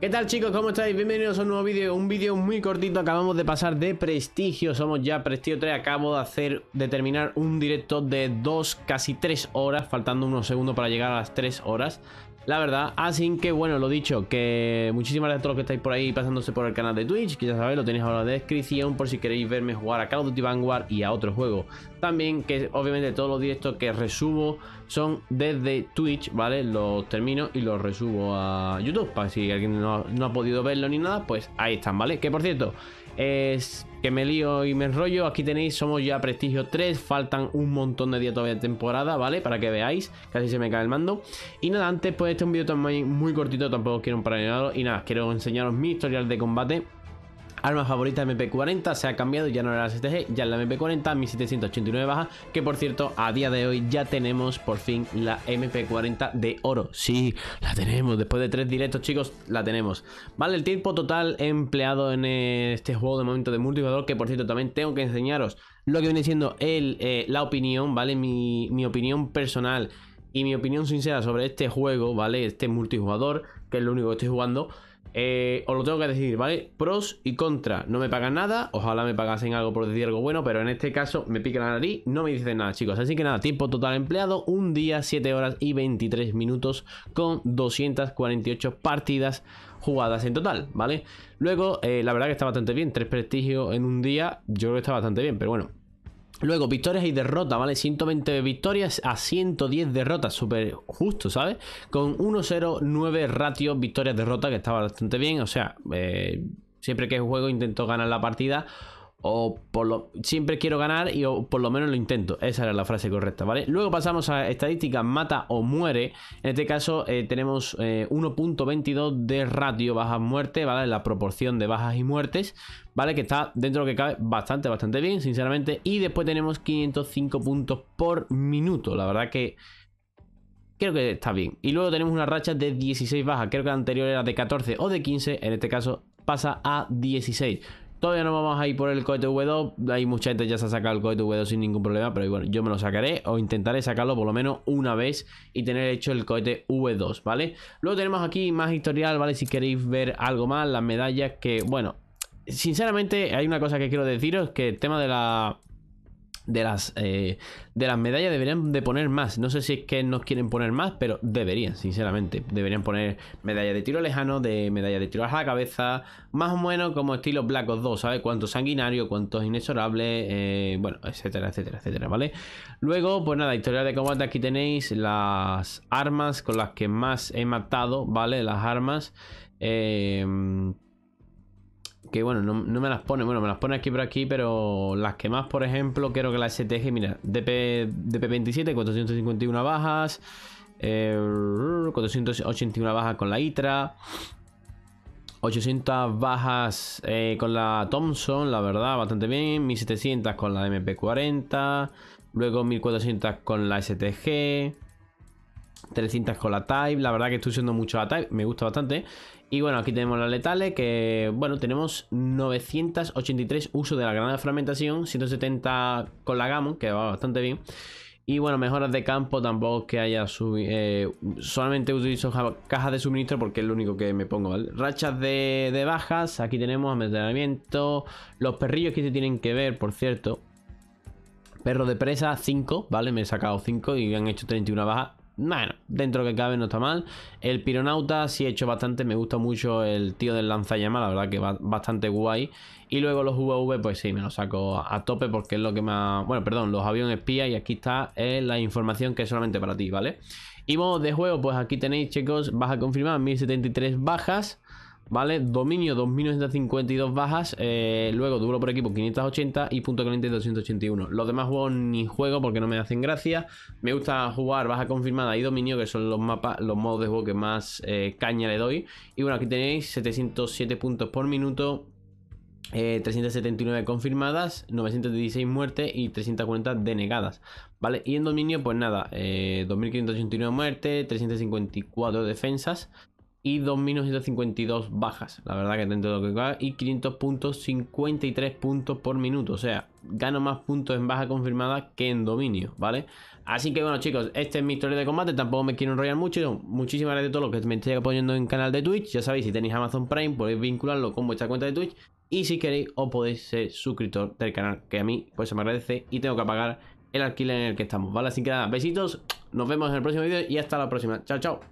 ¿Qué tal chicos? ¿Cómo estáis? Bienvenidos a un nuevo vídeo, un vídeo muy cortito, acabamos de pasar de prestigio, somos ya prestigio 3, acabo de hacer, de terminar un directo de 2, casi 3 horas, faltando unos segundos para llegar a las 3 horas, la verdad. Así ah, que, bueno, lo dicho, que muchísimas gracias a todos los que estáis por ahí pasándose por el canal de Twitch, que ya sabéis, lo tenéis ahora en la descripción por si queréis verme jugar a Call of Duty Vanguard y a otro juego. También que, obviamente, todos los directos que resubo son desde Twitch, ¿vale? Los termino y los resubo a YouTube, para si alguien no, no ha podido verlo ni nada, pues ahí están, ¿vale? Que, por cierto, es que me lío y me enrollo. Aquí tenéis, somos ya prestigio 3, faltan un montón de días todavía de temporada, ¿vale? Para que veáis, casi se me cae el mando. Y nada, antes pues este es un vídeo también muy cortito, tampoco quiero un paralelado Y nada, quiero enseñaros mi historial de combate Arma favorita MP40 se ha cambiado, ya no era la STG, ya es la MP40, 789 baja, que por cierto, a día de hoy ya tenemos por fin la MP40 de oro. Sí, la tenemos, después de tres directos chicos, la tenemos. Vale, el tiempo total empleado en este juego de momento de multijugador, que por cierto también tengo que enseñaros lo que viene siendo el, eh, la opinión, ¿vale? Mi, mi opinión personal y mi opinión sincera sobre este juego, ¿vale? Este multijugador, que es lo único que estoy jugando. Eh, os lo tengo que decir, ¿vale? Pros y contra. No me pagan nada. Ojalá me pagasen algo por decir algo bueno, pero en este caso me pican la nariz. No me dicen nada, chicos. Así que nada, tiempo total empleado. Un día, 7 horas y 23 minutos con 248 partidas jugadas en total, ¿vale? Luego, eh, la verdad que está bastante bien. Tres prestigios en un día, yo creo que está bastante bien, pero bueno. Luego, victorias y derrotas, ¿vale? 120 victorias a 110 derrotas, súper justo, ¿sabes? Con 1-0-9 ratio victorias-derrotas, que estaba bastante bien. O sea, eh, siempre que juego intento ganar la partida o por lo, siempre quiero ganar y por lo menos lo intento. Esa era la frase correcta, ¿vale? Luego pasamos a estadísticas mata o muere. En este caso eh, tenemos 1.22 eh, de ratio Baja muerte ¿vale? La proporción de bajas y muertes, ¿vale? Que está dentro de lo que cabe bastante, bastante bien, sinceramente. Y después tenemos 505 puntos por minuto. La verdad que creo que está bien. Y luego tenemos una racha de 16 bajas. Creo que la anterior era de 14 o de 15. En este caso pasa a 16. Todavía no vamos a ir por el cohete V2. Hay mucha gente que ya se ha sacado el cohete V2 sin ningún problema. Pero bueno, yo me lo sacaré o intentaré sacarlo por lo menos una vez y tener hecho el cohete V2, ¿vale? Luego tenemos aquí más historial, ¿vale? Si queréis ver algo más, las medallas que, bueno... Sinceramente, hay una cosa que quiero deciros, que el tema de la de las, eh, de las medallas deberían de poner más. No sé si es que nos quieren poner más, pero deberían, sinceramente. Deberían poner medalla de tiro lejano, de medalla de tiro a la cabeza, más o menos como estilo Black Ops 2, ¿sabes? Cuánto sanguinario, cuántos inexorable, eh, bueno, etcétera, etcétera, etcétera, ¿vale? Luego, pues nada, historia de combate, aquí tenéis las armas con las que más he matado, ¿vale? Las armas. Eh, que bueno, no, me las pone. Bueno, me las pone aquí por aquí, pero las que más, por ejemplo, quiero que la STG, mira, DP, 27 451 bajas. 481 eh, bajas con la ITRA. 800 bajas eh, con la Thompson, la verdad, bastante bien. 1700 con la MP40. Luego 1400 con la STG. 300 con la Type. La verdad que estoy usando mucho la Type. Me gusta bastante. Y bueno, aquí tenemos las letales. Que bueno, tenemos 983 Uso de la granada de fragmentación. 170 con la Gammon, que va bastante bien. Y bueno, mejoras de campo tampoco que haya subido. Eh, solamente utilizo cajas de suministro porque es lo único que me pongo, ¿vale? Rachas de, bajas. Aquí tenemos ametrallamiento Los perrillos que se este tienen que ver, por cierto. Perro de presa, 5, ¿vale? Me he sacado 5 y han hecho 31 bajas. Bueno, dentro que cabe no está mal. El pironauta sí he hecho bastante. Me gusta mucho el tío del lanzallamas, la verdad que va bastante guay. Y luego los VV, pues sí, me los saco a tope porque es lo que más. Bueno, perdón, los aviones espía. Y aquí está la información que es solamente para ti, ¿vale? Y modo de juego, pues aquí tenéis, chicos, Vas a confirmar 1073 bajas. ¿Vale? Dominio 2.952 bajas, eh, luego duro por equipo 580 y punto caliente 281. Los demás juegos ni juego porque no me hacen gracia. Me gusta jugar baja confirmada y dominio, que son los mapas, los modos de juego que más eh, caña le doy. Y bueno, aquí tenéis 707 puntos por minuto. 379 eh, confirmadas, 916 muertes y 340 denegadas, ¿vale? Y en dominio, pues nada, 2.589 muertes, 354 defensas, y 2.952 bajas, la verdad que dentro de lo que va, y 500 puntos, 53 puntos por minuto, o sea, gano más puntos en baja confirmada que en dominio, ¿vale? Así que bueno chicos, Este es mi historia de combate, tampoco me quiero enrollar mucho, muchísimas gracias a todos los que me estáis apoyando en el canal de Twitch, ya sabéis, si tenéis Amazon Prime podéis vincularlo con vuestra cuenta de Twitch, y si queréis os podéis ser suscriptor del canal, que a mí pues se me agradece y tengo que pagar el alquiler en el que estamos, ¿vale? Así que nada, besitos, nos vemos en el próximo vídeo y hasta la próxima, chao chao.